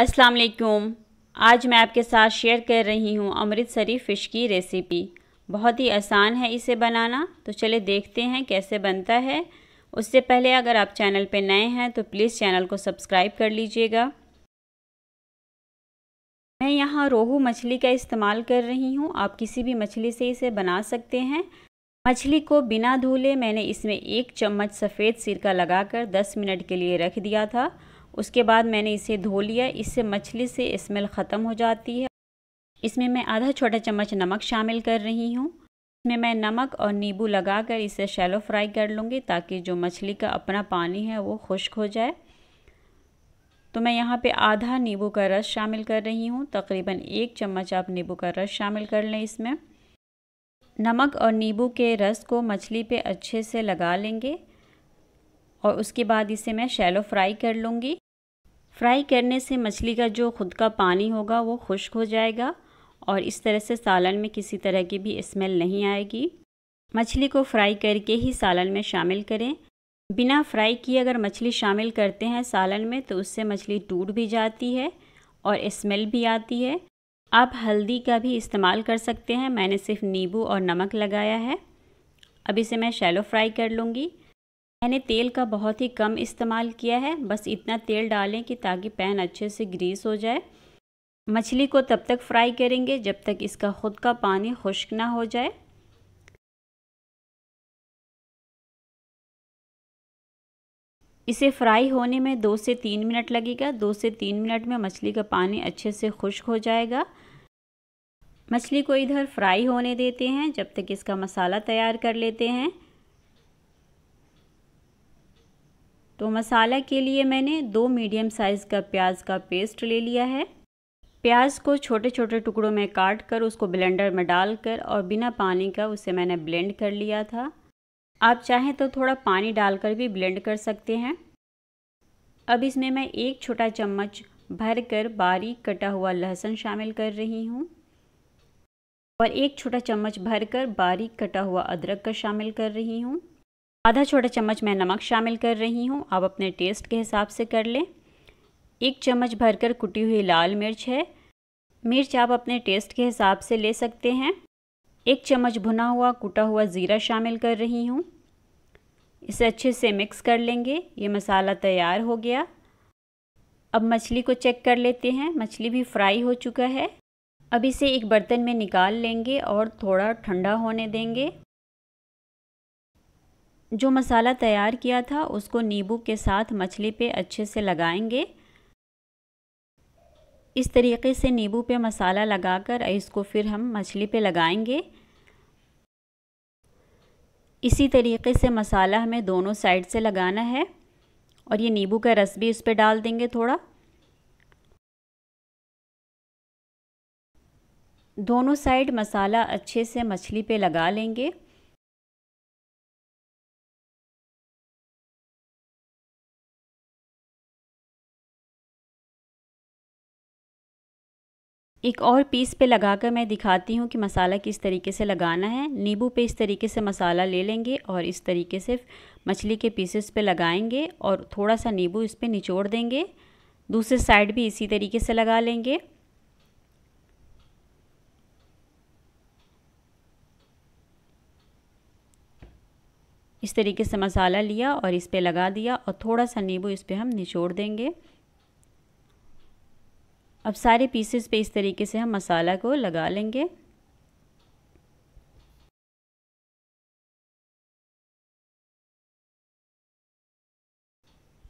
अस्सलाम वालेकुम आज मैं आपके साथ शेयर कर रही हूँ अमृतसरी फ़िश की रेसिपी बहुत ही आसान है इसे बनाना तो चले देखते हैं कैसे बनता है उससे पहले अगर आप चैनल पर नए हैं तो प्लीज़ चैनल को सब्सक्राइब कर लीजिएगा मैं यहाँ रोहू मछली का इस्तेमाल कर रही हूँ आप किसी भी मछली से इसे बना सकते हैं मछली को बिना धोले मैंने इसमें एक चम्मच सफ़ेद सिरका लगाकर 10 मिनट के लिए रख दिया था उसके बाद मैंने इसे धो लिया इससे मछली से स्मेल ख़त्म हो जाती है इसमें मैं आधा छोटा चम्मच नमक शामिल कर रही हूँ इसमें मैं नमक और नींबू लगाकर इसे शैलो फ्राई कर लूँगी ताकि जो मछली का अपना पानी है वो खुश्क हो जाए तो मैं यहाँ पे आधा नींबू का रस शामिल कर रही हूँ तकरीबन एक चम्मच आप नींबू का रस शामिल कर लें इसमें नमक और नींबू के रस को मछली पे अच्छे से लगा लेंगे और उसके बाद इसे मैं शैलो फ्राई कर लूँगी फ्राई करने से मछली का जो खुद का पानी होगा वो खुश्क हो जाएगा और इस तरह से सालन में किसी तरह की भी स्मेल नहीं आएगी मछली को फ्राई करके ही सालन में शामिल करें बिना फ्राई किए अगर मछली शामिल करते हैं सालन में तो उससे मछली टूट भी जाती है और स्मेल भी आती है आप हल्दी का भी इस्तेमाल कर सकते हैं मैंने सिर्फ नींबू और नमक लगाया है अब इसे मैं शैलो फ्राई कर लूँगी मैंने तेल का बहुत ही कम इस्तेमाल किया है बस इतना तेल डालें कि ताकि पैन अच्छे से ग्रीस हो जाए मछली को तब तक फ्राई करेंगे जब तक इसका खुद का पानी खुश्क ना हो जाए इसे फ्राई होने में दो से तीन मिनट लगेगा दो से तीन मिनट में मछली का पानी अच्छे से खुश्क हो जाएगा मछली को इधर फ्राई होने देते हैं जब तक इसका मसाला तैयार कर लेते हैं तो मसाला के लिए मैंने दो मीडियम साइज़ का प्याज का पेस्ट ले लिया है प्याज को छोटे छोटे टुकड़ों में काट कर उसको ब्लेंडर में डालकर और बिना पानी का उसे मैंने ब्लेंड कर लिया था आप चाहें तो थोड़ा पानी डालकर भी ब्लेंड कर सकते हैं अब इसमें मैं एक छोटा चम्मच भर कर बारीक कटा हुआ लहसुन शामिल कर रही हूँ और एक छोटा चम्मच भर कर बारीक कटा हुआ अदरक का शामिल कर रही हूँ आधा छोटा चम्मच मैं नमक शामिल कर रही हूँ आप अपने टेस्ट के हिसाब से कर लें एक चम्मच भरकर कुटी हुई लाल मिर्च है मिर्च आप अपने टेस्ट के हिसाब से ले सकते हैं एक चम्मच भुना हुआ कुटा हुआ ज़ीरा शामिल कर रही हूँ इसे अच्छे से मिक्स कर लेंगे ये मसाला तैयार हो गया अब मछली को चेक कर लेते हैं मछली भी फ्राई हो चुका है अब इसे एक बर्तन में निकाल लेंगे और थोड़ा ठंडा होने देंगे जो मसाला तैयार किया था उसको नींबू के साथ मछली पे अच्छे से लगाएंगे इस तरीके से नींबू पे मसाला लगाकर इसको फिर हम मछली पे लगाएंगे इसी तरीके से मसाला हमें दोनों साइड से लगाना है और ये नींबू का रस भी इस पर डाल देंगे थोड़ा दोनों साइड मसाला अच्छे से मछली पे लगा लेंगे एक और पीस पे लगाकर मैं दिखाती हूँ कि मसाला किस तरीके से लगाना है नींबू पे इस तरीके से मसाला ले लेंगे और इस तरीके से मछली के पीसेस पे लगाएंगे और थोड़ा सा नींबू इस पर निचोड़ देंगे दूसरे साइड भी इसी तरीके से लगा लेंगे इस तरीके से मसाला लिया और इस पर लगा दिया और थोड़ा सा नींबू इस पर हम निचोड़ देंगे अब सारे पीसेस पे इस तरीके से हम मसाला को लगा लेंगे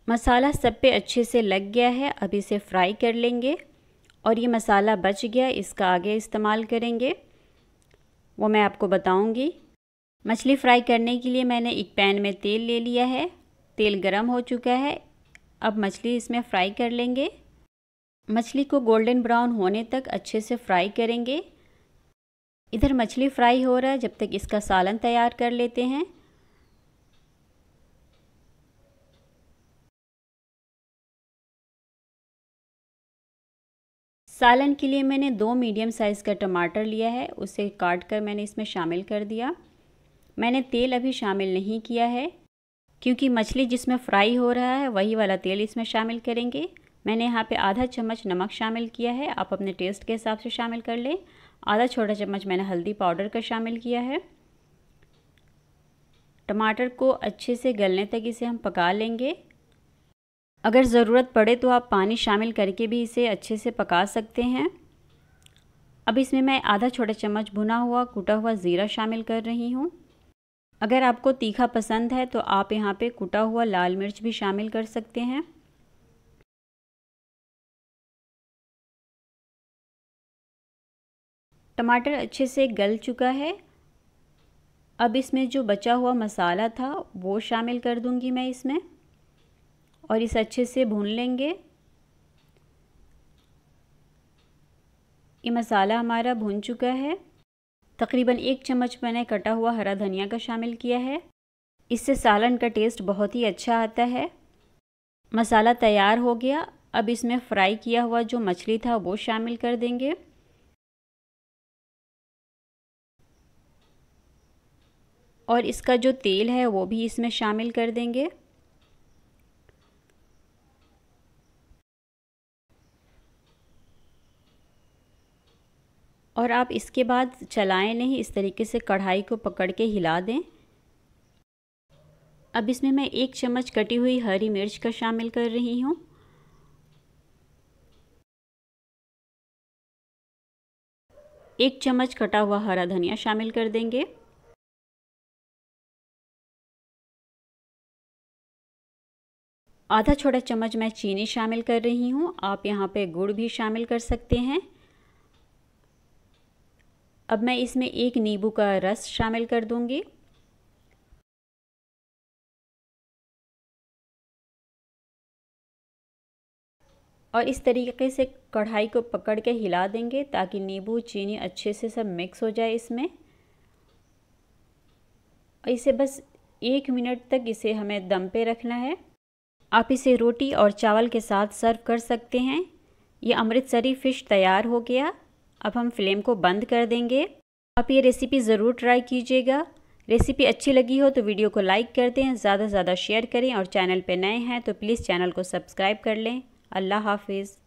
मसाला सब पे अच्छे से लग गया है अब इसे फ्राई कर लेंगे और ये मसाला बच गया इसका आगे इस्तेमाल करेंगे वो मैं आपको बताऊंगी मछली फ्राई करने के लिए मैंने एक पैन में तेल ले लिया है तेल गरम हो चुका है अब मछली इसमें फ्राई कर लेंगे मछली को गोल्डन ब्राउन होने तक अच्छे से फ्राई करेंगे इधर मछली फ्राई हो रहा है जब तक इसका सालन तैयार कर लेते हैं सालन के लिए मैंने दो मीडियम साइज़ का टमाटर लिया है उसे काट कर मैंने इसमें शामिल कर दिया मैंने तेल अभी शामिल नहीं किया है क्योंकि मछली जिसमें फ्राई हो रहा है वही वाला तेल इसमें शामिल करेंगे मैंने यहाँ पे आधा चम्मच नमक शामिल किया है आप अपने टेस्ट के हिसाब से शामिल कर लें आधा छोटा चम्मच मैंने हल्दी पाउडर का शामिल किया है टमाटर को अच्छे से गलने तक इसे हम पका लेंगे अगर ज़रूरत पड़े तो आप पानी शामिल करके भी इसे अच्छे से पका सकते हैं अब इसमें मैं आधा छोटा चम्मच भुना हुआ कूटा हुआ ज़ीरा शामिल कर रही हूँ अगर आपको तीखा पसंद है तो आप यहाँ पे कूटा हुआ लाल मिर्च भी शामिल कर सकते हैं टमाटर अच्छे से गल चुका है अब इसमें जो बचा हुआ मसाला था वो शामिल कर दूंगी मैं इसमें और इसे अच्छे से भून लेंगे ये मसाला हमारा भून चुका है तकरीबन एक चम्मच मैंने कटा हुआ हरा धनिया का शामिल किया है इससे सालन का टेस्ट बहुत ही अच्छा आता है मसाला तैयार हो गया अब इसमें फ्राई किया हुआ जो मछली था वो शामिल कर देंगे और इसका जो तेल है वो भी इसमें शामिल कर देंगे और आप इसके बाद चलाएं नहीं इस तरीके से कढ़ाई को पकड़ के हिला दें अब इसमें मैं एक चम्मच कटी हुई हरी मिर्च का शामिल कर रही हूँ एक चम्मच कटा हुआ हरा धनिया शामिल कर देंगे आधा छोटा चम्मच मैं चीनी शामिल कर रही हूँ आप यहाँ पे गुड़ भी शामिल कर सकते हैं अब मैं इसमें एक नींबू का रस शामिल कर दूँगी और इस तरीके से कढ़ाई को पकड़ के हिला देंगे ताकि नींबू चीनी अच्छे से सब मिक्स हो जाए इसमें और इसे बस एक मिनट तक इसे हमें दम पे रखना है आप इसे रोटी और चावल के साथ सर्व कर सकते हैं ये अमृतसरी फ़िश तैयार हो गया अब हम फ्लेम को बंद कर देंगे आप ये रेसिपी ज़रूर ट्राई कीजिएगा रेसिपी अच्छी लगी हो तो वीडियो को लाइक कर दें ज़्यादा से ज़्यादा शेयर करें और चैनल पर नए हैं तो प्लीज़ चैनल को सब्सक्राइब कर लें अल्लाह हाफिज़